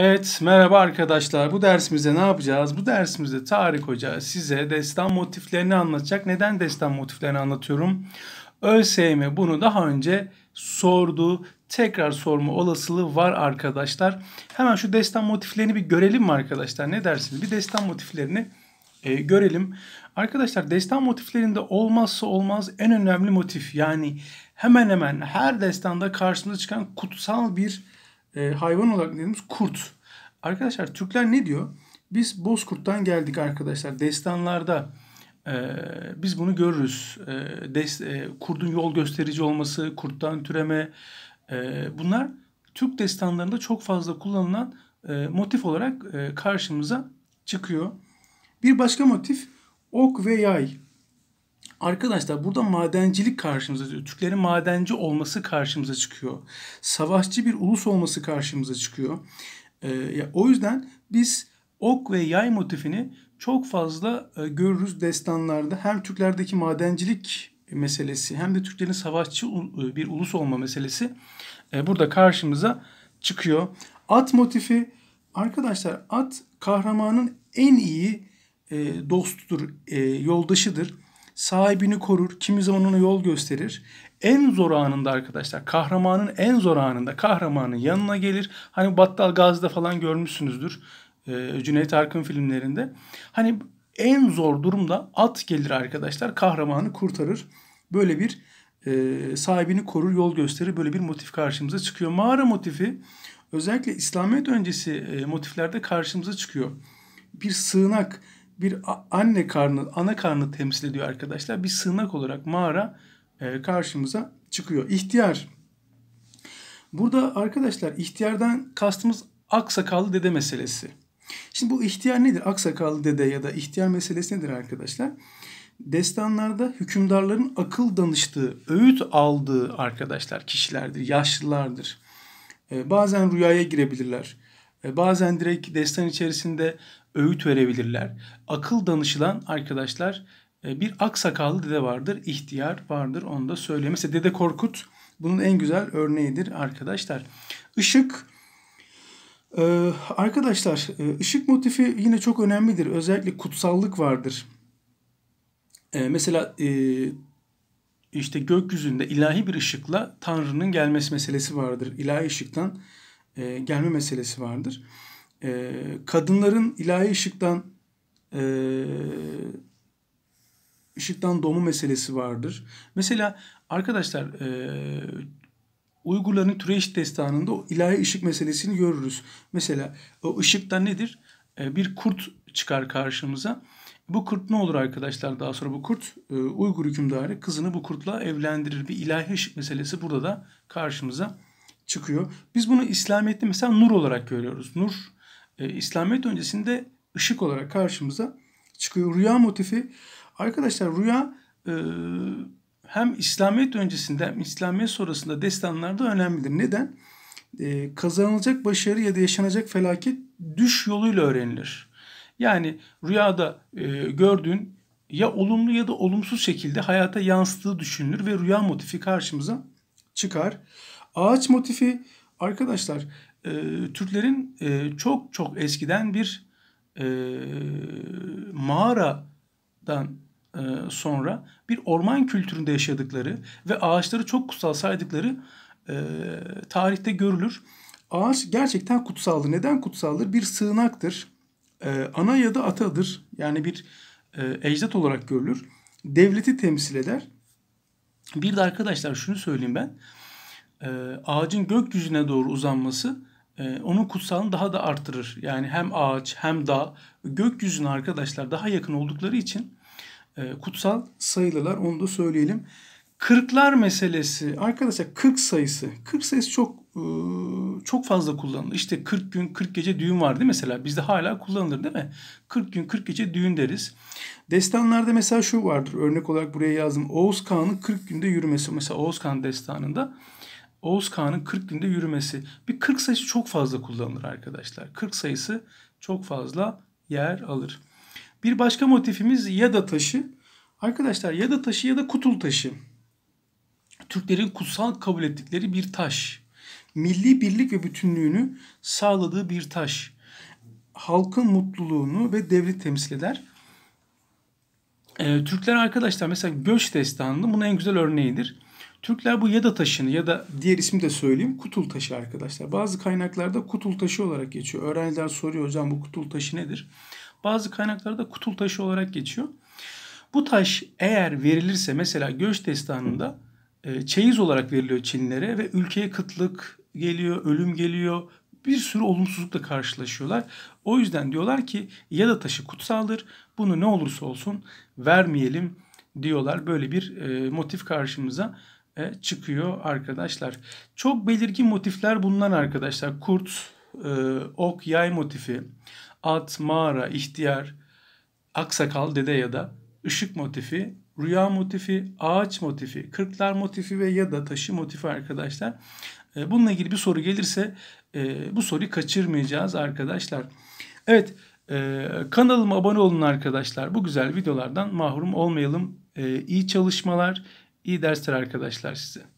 Evet merhaba arkadaşlar bu dersimizde ne yapacağız? Bu dersimizde Tarık Hoca size destan motiflerini anlatacak. Neden destan motiflerini anlatıyorum? ÖSYM bunu daha önce sordu. Tekrar sorma olasılığı var arkadaşlar. Hemen şu destan motiflerini bir görelim mi arkadaşlar? Ne dersiniz? Bir destan motiflerini e, görelim. Arkadaşlar destan motiflerinde olmazsa olmaz en önemli motif. Yani hemen hemen her destanda karşımıza çıkan kutsal bir motif e, hayvan olarak dediğimiz kurt. Arkadaşlar Türkler ne diyor? Biz Bozkurt'tan geldik arkadaşlar. Destanlarda e, biz bunu görürüz. E, des, e, kurdun yol gösterici olması, kurttan türeme e, bunlar Türk destanlarında çok fazla kullanılan e, motif olarak e, karşımıza çıkıyor. Bir başka motif ok ve yay. Arkadaşlar burada madencilik karşımıza çıkıyor. Türklerin madenci olması karşımıza çıkıyor. Savaşçı bir ulus olması karşımıza çıkıyor. E, ya, o yüzden biz ok ve yay motifini çok fazla e, görürüz destanlarda. Hem Türklerdeki madencilik meselesi hem de Türklerin savaşçı e, bir ulus olma meselesi e, burada karşımıza çıkıyor. At motifi arkadaşlar at kahramanın en iyi e, dostudur, e, yoldaşıdır sahibini korur, kimi zaman ona yol gösterir. En zor anında arkadaşlar, kahramanın en zor anında kahramanın yanına gelir. Hani Battal Gazi'de falan görmüşsünüzdür e, Cüneyt Arkın filmlerinde. Hani en zor durumda at gelir arkadaşlar, kahramanı kurtarır. Böyle bir e, sahibini korur, yol gösterir. Böyle bir motif karşımıza çıkıyor. Mağara motifi özellikle İslamiyet öncesi e, motiflerde karşımıza çıkıyor. Bir sığınak, bir anne karnı, ana karnı temsil ediyor arkadaşlar. Bir sığınak olarak mağara e, karşımıza çıkıyor. İhtiyar. Burada arkadaşlar ihtiyardan kastımız aksakallı dede meselesi. Şimdi bu ihtiyar nedir? Aksakallı dede ya da ihtiyar meselesi nedir arkadaşlar? Destanlarda hükümdarların akıl danıştığı, öğüt aldığı arkadaşlar kişilerdir, yaşlılardır. Ee, bazen rüyaya girebilirler. Ee, bazen direkt destan içerisinde öğüt verebilirler. Akıl danışılan arkadaşlar e, bir aksakallı dede vardır, ihtiyar vardır onu da söyleyeyim. Mesela Dede Korkut bunun en güzel örneğidir arkadaşlar. Işık e, arkadaşlar e, ışık motifi yine çok önemlidir. Özellikle kutsallık vardır. mesela işte gökyüzünde ilahi bir ışıkla Tanrı'nın gelmesi meselesi vardır. İlahi ışıktan gelme meselesi vardır e, kadınların ilahi ışıktan e, ışıktan doğumu meselesi vardır. Mesela arkadaşlar e, Uygurların Türeyş destanında o ilahi ışık meselesini görürüz. Mesela o ışıktan nedir? E, bir kurt çıkar karşımıza. Bu kurt ne olur arkadaşlar? Daha sonra bu kurt e, Uygur hükümdarı kızını bu kurtla evlendirir. Bir ilahi ışık meselesi burada da karşımıza çıkıyor. Biz bunu İslamiyet'te mesela nur olarak görüyoruz. Nur e, İslamiyet öncesinde ışık olarak karşımıza çıkıyor. Rüya motifi. Arkadaşlar rüya e, hem İslamiyet öncesinde hem İslamiyet sonrasında destanlarda önemlidir. Neden? E, kazanılacak başarı ya da yaşanacak felaket düş yoluyla öğrenilir. Yani rüyada e, gördüğün ya olumlu ya da olumsuz şekilde hayata yansıdığı düşünülür ve rüya motifi karşımıza çıkar. Ağaç motifi arkadaşlar e, Türklerin e, çok çok eskiden bir e, mağaradan e, sonra bir orman kültüründe yaşadıkları ve ağaçları çok kutsal saydıkları e, tarihte görülür. Ağaç gerçekten kutsaldır. Neden kutsaldır? Bir sığınaktır. E, ana ya da atadır. Yani bir e, ecdat olarak görülür. Devleti temsil eder. Bir de arkadaşlar şunu söyleyeyim ben. E, ağacın gökyüzüne doğru uzanması ee, onun kutsalını daha da artırır. Yani hem ağaç hem dağ gökyüzüne arkadaşlar daha yakın oldukları için e, kutsal sayılılar onu da söyleyelim. Kırklar meselesi arkadaşlar 40 sayısı. 40 sayısı çok e, çok fazla kullanılır. İşte 40 gün 40 gece düğün var değil mesela bizde hala kullanılır değil mi? 40 gün 40 gece düğün deriz. Destanlarda mesela şu vardır. Örnek olarak buraya yazdım. Oğuz Kağan'ın 40 günde yürümesi mesela Oğuz Kağan destanında Oğuz Kağan'ın 40 günde yürümesi. Bir 40 sayısı çok fazla kullanılır arkadaşlar. 40 sayısı çok fazla yer alır. Bir başka motifimiz yada taşı. Arkadaşlar yada taşı ya da kutul taşı. Türklerin kutsal kabul ettikleri bir taş. Milli birlik ve bütünlüğünü sağladığı bir taş. Halkın mutluluğunu ve devlet temsil eder. Ee, Türkler arkadaşlar mesela Göç Destanı'nın bunun en güzel örneğidir. Türkler bu Yada taşını ya da diğer ismi de söyleyeyim kutul taşı arkadaşlar. Bazı kaynaklarda kutul taşı olarak geçiyor. Öğrenciler soruyor hocam bu kutul taşı nedir? Bazı kaynaklarda kutul taşı olarak geçiyor. Bu taş eğer verilirse mesela göç destanında e, çeyiz olarak veriliyor Çinlilere ve ülkeye kıtlık geliyor, ölüm geliyor. Bir sürü olumsuzlukla karşılaşıyorlar. O yüzden diyorlar ki Yada taşı kutsaldır. Bunu ne olursa olsun vermeyelim diyorlar. Böyle bir e, motif karşımıza e, çıkıyor arkadaşlar. Çok belirgin motifler bunlar arkadaşlar. Kurt, e, ok, yay motifi, at, mağara, ihtiyar, aksakal, dede ya da ışık motifi, rüya motifi, ağaç motifi, kırklar motifi ve ya da taşı motifi arkadaşlar. E, bununla ilgili bir soru gelirse bu soruyu kaçırmayacağız arkadaşlar. Evet kanalıma abone olun arkadaşlar. Bu güzel videolardan mahrum olmayalım. İyi çalışmalar. İyi dersler arkadaşlar size.